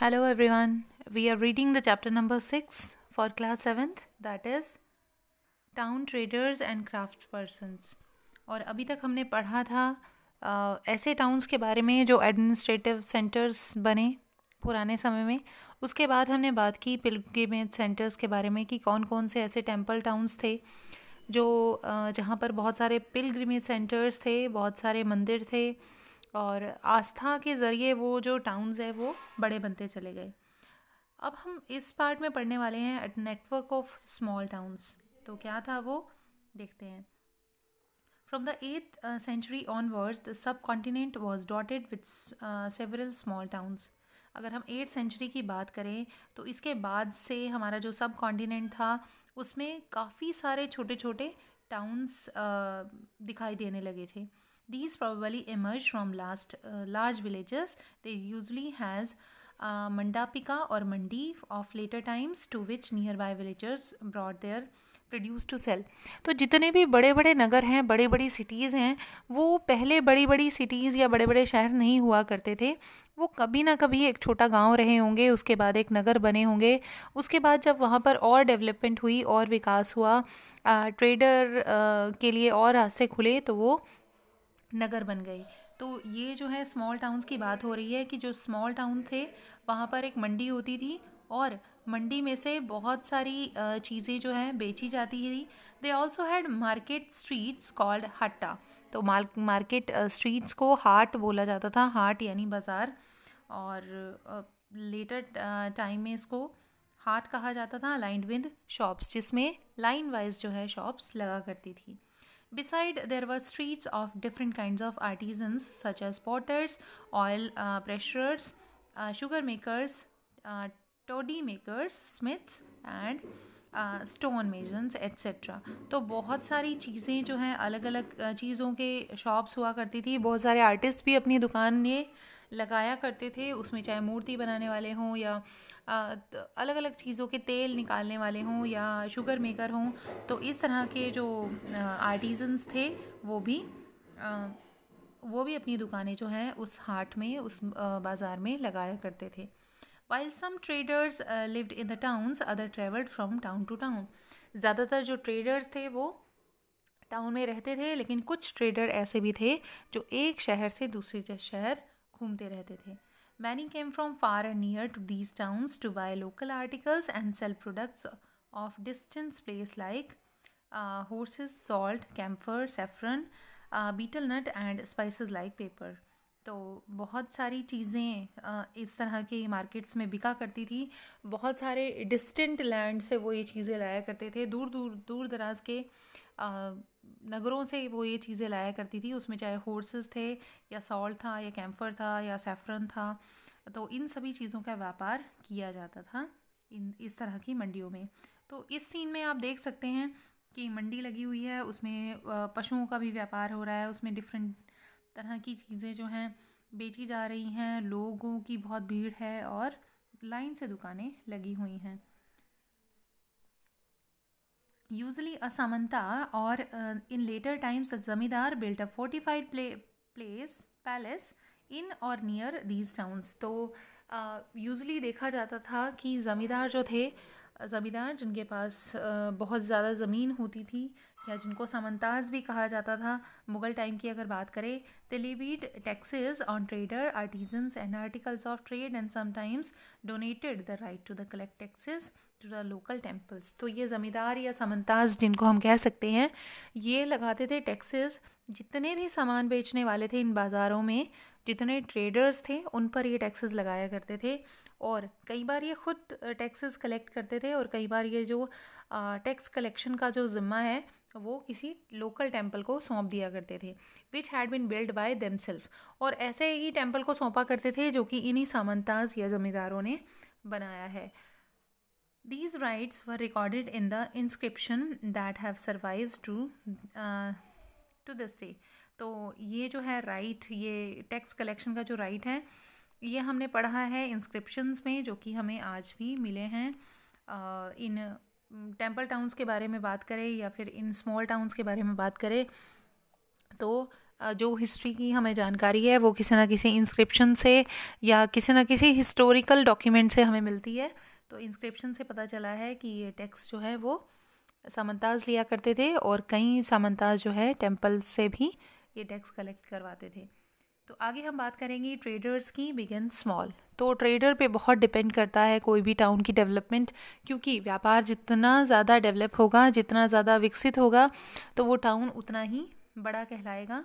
Hello everyone we are reading the chapter number six for class seventh that is town traders and craft persons और अभी तक हमने पढ़ा था आ, ऐसे टाउन्स के बारे में जो एडमिनिस्ट्रेटिव सेंटर्स बने पुराने समय में उसके बाद हमने बात की पिलग्रिमेज सेंटर्स के बारे में कि कौन कौन से ऐसे टेम्पल टाउन्स थे जो जहाँ पर बहुत सारे पिलग्रिमेज सेंटर्स थे बहुत सारे मंदिर थे और आस्था के ज़रिए वो जो टाउन्स है वो बड़े बनते चले गए अब हम इस पार्ट में पढ़ने वाले हैं at network of small towns तो क्या था वो देखते हैं from the 8th century onwards the सब was was dotted uh, several small towns अगर हम एट सेंचुरी की बात करें तो इसके बाद से हमारा जो सब कॉन्टिनेंट था उसमें काफ़ी सारे छोटे छोटे टाउन्स दिखाई देने लगे थे These probably emerged from last uh, large villages. They usually has uh, mandapika or mandi of later times to which nearby villagers brought their produce to sell तो जितने भी बड़े बड़े नगर हैं बड़े बड़ी सिटीज़ हैं वो पहले बड़ी बड़ी सिटीज़ या बड़े बड़े शहर नहीं हुआ करते थे वो कभी ना कभी एक छोटा गांव रहे होंगे उसके बाद एक नगर बने होंगे उसके बाद जब वहाँ पर और डेवलपमेंट हुई और विकास हुआ आ, ट्रेडर आ, के लिए और रास्ते खुले तो वो नगर बन गई तो ये जो है स्मॉल टाउन्स की बात हो रही है कि जो स्मॉल टाउन थे वहाँ पर एक मंडी होती थी और मंडी में से बहुत सारी चीज़ें जो हैं बेची जाती थी they also had market streets called hatta तो मार्केट स्ट्रीट्स को हाट बोला जाता था हाट यानी बाज़ार और लेटर टाइम में इसको हाट कहा जाता था अलाइंड विद शॉप्स जिसमें लाइन वाइज जो है शॉप्स लगा करती थी Beside, there were streets of different kinds of artisans such as potters, oil uh, pressurers, uh, sugar makers, uh, toddy makers smiths and stone masons etcetera तो बहुत सारी चीज़ें जो हैं अलग अलग चीज़ों के शॉप्स हुआ करती थी बहुत सारे आर्टिस्ट भी अपनी दुकान में लगाया करते थे उसमें चाहे मूर्ति बनाने वाले हों या अलग अलग चीज़ों के तेल निकालने वाले हों या शुगर मेकर हों तो इस तरह के जो आर्टिजन्स थे वो भी वो भी अपनी दुकानें जो हैं उस हाट में उस बाज़ार में लगाया करते थे while some traders lived in the towns other travelled from town to town ज़्यादातर जो ट्रेडर्स थे वो टाउन में रहते थे लेकिन कुछ ट्रेडर ऐसे भी थे जो एक शहर से दूसरे शहर घूमते रहते थे Many came from far and near to these towns to buy local articles and sell products of distant place like uh, horses, salt, camphor, saffron, uh, betel nut and spices like pepper. तो बहुत सारी चीज़ें इस तरह के markets में बिका करती थी बहुत सारे डिस्टेंट लैंड से वो ये चीज़ें लाया करते थे दूर दूर दूर दराज के नगरों से वो ये चीज़ें लाया करती थी उसमें चाहे हॉर्सेस थे या सॉल्ट था या कैम्फर था या सेफ्रन था तो इन सभी चीज़ों का व्यापार किया जाता था इन इस तरह की मंडियों में तो इस सीन में आप देख सकते हैं कि मंडी लगी हुई है उसमें पशुओं का भी व्यापार हो रहा है उसमें डिफरेंट तरह की चीज़ें जो हैं बेची जा रही हैं लोगों की बहुत भीड़ है और लाइन से दुकानें लगी हुई हैं यूजली असमंता और in later times the zamindar built a fortified play place palace in और नियर दीज टाउन्स तो यूजली देखा जाता था कि जमींदार जो थे ज़मींदार जिनके पास बहुत ज़्यादा ज़मीन होती थी या जिनको सामंताज भी कहा जाता था मुग़ल टाइम की अगर बात करें they taxes on trader artisans and articles of trade and sometimes donated the right to the collect taxes to the local temples तो ये ज़मींदार या सामंताज जिनको हम कह सकते हैं ये लगाते थे टैक्सेस जितने भी सामान बेचने वाले थे इन बाज़ारों में जितने ट्रेडर्स थे उन पर ये टैक्सेस लगाया करते थे और कई बार ये ख़ुद टैक्सेस कलेक्ट करते थे और कई बार ये जो टैक्स कलेक्शन का जो ज़िम्मा है वो किसी लोकल टेम्पल को सौंप दिया करते थे which had been build by self और ऐसे ही टेम्पल को सौंपा करते थे जो कि इन्हीं सामंताज या ज़मींदारों ने बनाया है these rights were recorded in the inscription that have survives to to this day तो ये जो है राइट ये टैक्स कलेक्शन का जो राइट है ये हमने पढ़ा है इंस्क्रिप्शंस में जो कि हमें आज भी मिले हैं इन टेम्पल टाउन्स के बारे में बात करें या फिर इन स्मॉल टाउन्स के बारे में बात करें तो जो हिस्ट्री की हमें जानकारी है वो किसी ना किसी इंस्क्रिप्शन से या किसी ना किसी हिस्टोरिकल डॉक्यूमेंट से हमें मिलती है तो इंस्क्रिप्शन से पता चला है कि ये टैक्स जो है वो सामंताज लिया करते थे और कई सामंताज जो है टेम्पल से भी ये टैक्स कलेक्ट करवाते थे तो आगे हम बात करेंगे ट्रेडर्स की बिगन स्मॉल तो ट्रेडर पे बहुत डिपेंड करता है कोई भी टाउन की डेवलपमेंट क्योंकि व्यापार जितना ज़्यादा डेवलप होगा जितना ज़्यादा विकसित होगा तो वो टाउन उतना ही बड़ा कहलाएगा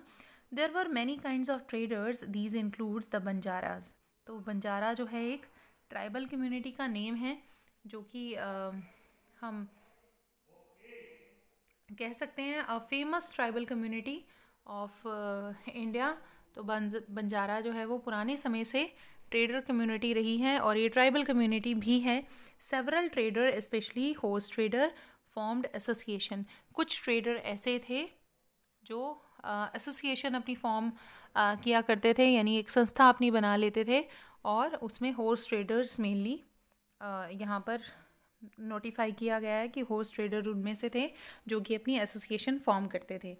there were many kind of traders these includes the Banjaras तो बंजारा जो है एक ट्राइबल कम्युनिटी का नेम है जो कि हम कह सकते हैं famous tribal community of India uh, तो बंज बंजारा जो है वो पुराने समय से ट्रेडर कम्युनिटी रही है और ये ट्राइबल कम्युनिटी भी है several trader specially horse trader formed association कुछ ट्रेडर ऐसे थे जो एसोसिएशन uh, अपनी फॉर्म uh, किया करते थे यानी एक संस्था अपनी बना लेते थे और उसमें हॉर्स ट्रेडर्स मेनली यहाँ पर नोटिफाई किया गया है कि हॉर्स ट्रेडर उनमें से थे जो कि अपनी एसोसिएशन फॉर्म करते थे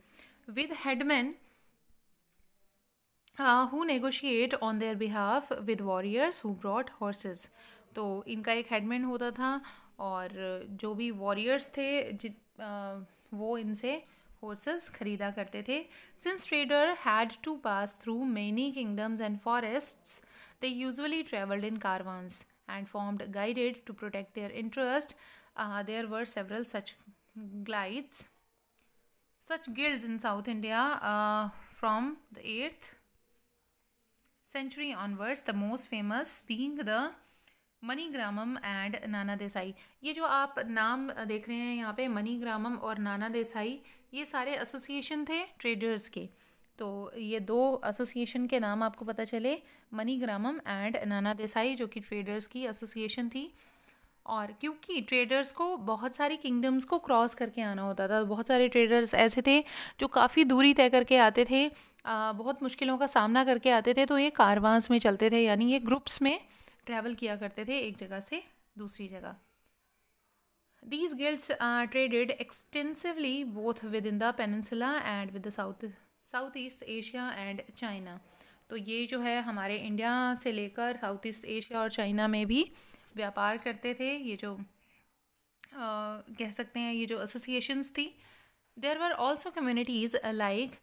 with headman who negotiate on their behalf with warriors who brought horses तो इनका एक हेडमैन होता था और जो भी वॉरियर्स थे जित uh, वो इनसे हॉर्सेस खरीदा करते थे since trader had to pass through many kingdoms and forests they usually travelled in caravans and formed guilds to protect their interest there were several such guilds such guilds in South India uh, from the 8th century onwards, the most famous being the Manigramam and Nanadesi ये जो आप नाम देख रहे हैं यहाँ पे मनीग्रामम और नाना देसाई ये सारे एसोसिएशन थे ट्रेडर्स के तो ये दो एसोसिएशन के नाम आपको पता चले मनीग्रामम एंड नाना देसाई जो कि ट्रेडर्स की एसोसिएशन थी और क्योंकि ट्रेडर्स को बहुत सारी किंगडम्स को क्रॉस करके आना होता था बहुत सारे ट्रेडर्स ऐसे थे जो काफ़ी दूरी तय करके आते थे आ, बहुत मुश्किलों का सामना करके आते थे तो ये कारवास में चलते थे यानी ये ग्रुप्स में ट्रैवल किया करते थे एक जगह से दूसरी जगह are traded extensively both within the peninsula and with the South South East Asia and China तो ये जो है हमारे इंडिया से लेकर साउथ ईस्ट एशिया और चाइना में भी व्यापार करते थे ये जो कह सकते हैं ये जो एसोसिएशंस थी there were also communities like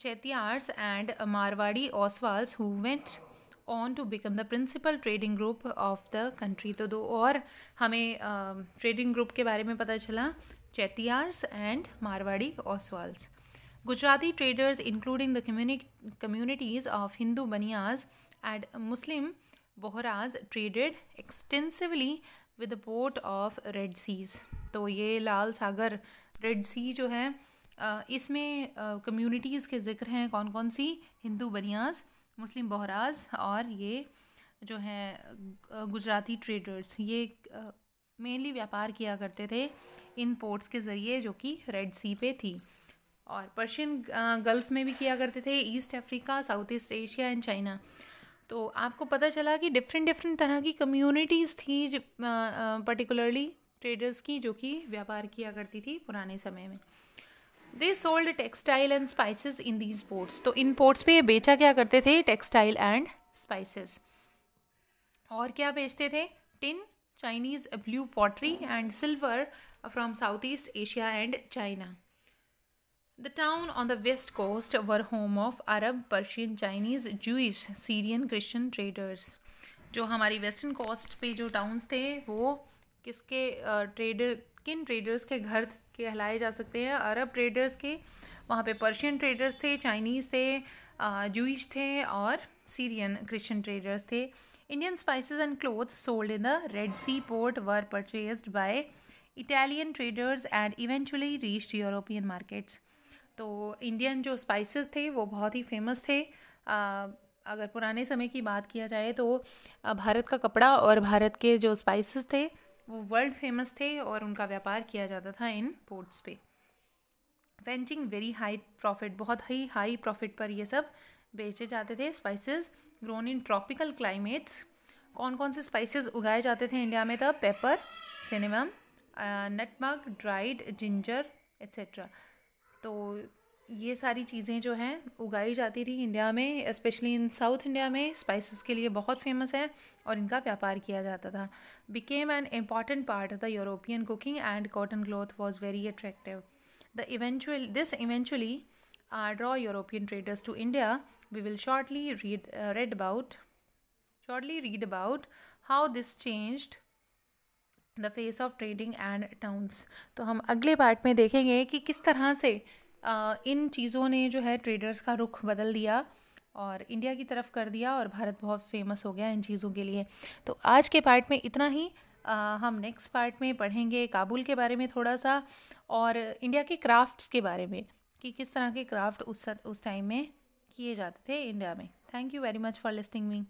Chettiars and Marwari Oswals who went on to become the principal trading group of the country तो दो और हमें ट्रेडिंग ग्रुप के बारे में पता चला Chettiars and Marwari Oswals Gujarati traders including the communities of Hindu Banias and Muslim Bohras traded extensively with the port of Red Seas तो ये लाल सागर रेड सी जो है इसमें कम्युनिटीज़ के ज़िक्र हैं कौन कौन सी हिंदू बनियाज मुस्लिम बहराज और ये जो हैं गुजराती ट्रेडर्स ये मेनली व्यापार किया करते थे इन पोर्ट्स के ज़रिए जो कि रेड सी पे थी और पर्शियन गल्फ़ में भी किया करते थे East Africa South East Asia and China तो आपको पता चला कि डिफरेंट डिफरेंट तरह की कम्युनिटीज़ थी पर्टिकुलरली ट्रेडर्स की जो कि व्यापार किया करती थी पुराने समय में they sold textile and spices in these ports तो इन पोर्ट्स पे ये बेचा क्या करते थे टेक्सटाइल एंड स्पाइसेस और क्या बेचते थे tin Chinese blue pottery and silver from South East Asia and China The town on the west coast were home of Arab, Persian, Chinese, Jewish, Syrian, Christian traders. जो हमारी western coast पे जो towns थे वो किसके trader किन traders के घर कहलाए जा सकते हैं अरब ट्रेडर्स के वहाँ पे पर्शियन ट्रेडर्स थे चाइनीज़ थे जूश थे और सीरियन क्रिश्चियन ट्रेडर्स थे Indian spices and cloths sold in the Red Sea port were purchased by Italian traders and eventually reached European markets तो इंडियन जो स्पाइसेस थे वो बहुत ही फेमस थे आ, अगर पुराने समय की बात किया जाए तो भारत का कपड़ा और भारत के जो स्पाइसेस थे वो वर्ल्ड फेमस थे और उनका व्यापार किया जाता था इन पोर्ट्स पे वेंटिंग वेरी हाई प्रॉफिट बहुत ही हाई प्रॉफिट पर ये सब बेचे जाते थे spices grown in tropical climates कौन कौन से स्पाइसेस उगाए जाते थे इंडिया में तब pepper cinnamon nutmeg dried ginger etcetera तो ये सारी चीज़ें जो हैं उगाई जाती थी इंडिया में स्पेशली इन साउथ इंडिया में स्पाइसेस के लिए बहुत फेमस है और इनका व्यापार किया जाता था became an important part of the European cooking and cotton cloth was very attractive the eventual this eventually are draw European traders to India we will shortly read read about shortly read about how this changed the face of trading and towns तो हम अगले part में देखेंगे कि किस तरह से इन चीज़ों ने जो है ट्रेडर्स का रुख बदल दिया और इंडिया की तरफ कर दिया और भारत बहुत फेमस हो गया इन चीज़ों के लिए तो आज के पार्ट में इतना ही आ, हम नेक्स्ट पार्ट में पढ़ेंगे काबुल के बारे में थोड़ा सा और इंडिया के क्राफ्ट्स के बारे में कि किस तरह के क्राफ्ट उस उस टाइम में किए जाते थे इंडिया में thank you very much for listening me